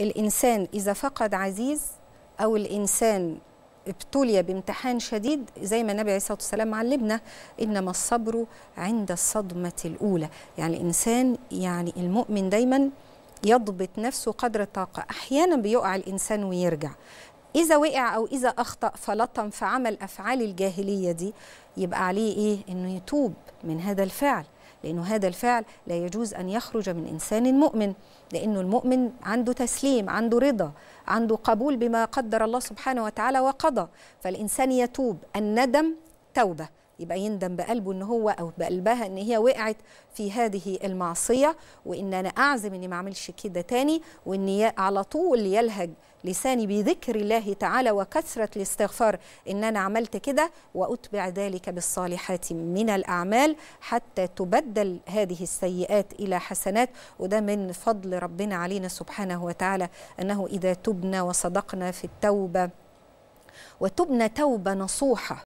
الإنسان إذا فقد عزيز أو الإنسان ابتلي بامتحان شديد زي ما النبي عليه الصلاه والسلام علمنا انما الصبر عند الصدمه الاولى يعني الانسان يعني المؤمن دايما يضبط نفسه قدر الطاقه احيانا بيقع الانسان ويرجع اذا وقع او اذا اخطا فلطم في عمل افعال الجاهليه دي يبقى عليه ايه انه يتوب من هذا الفعل لأنه هذا الفعل لا يجوز أن يخرج من إنسان مؤمن لأنه المؤمن عنده تسليم عنده رضا عنده قبول بما قدر الله سبحانه وتعالى وقضى فالإنسان يتوب الندم توبة يبقى يندم بقلبه ان هو او بقلبها ان هي وقعت في هذه المعصيه وان انا اعزم اني ما اعملش كده تاني واني على طول يلهج لساني بذكر الله تعالى وكثرة الاستغفار إن أنا عملت كده وأتبع ذلك بالصالحات من الأعمال حتى تبدل هذه السيئات إلى حسنات وده من فضل ربنا علينا سبحانه وتعالى أنه إذا تبنا وصدقنا في التوبة وتبنى توبة نصوحة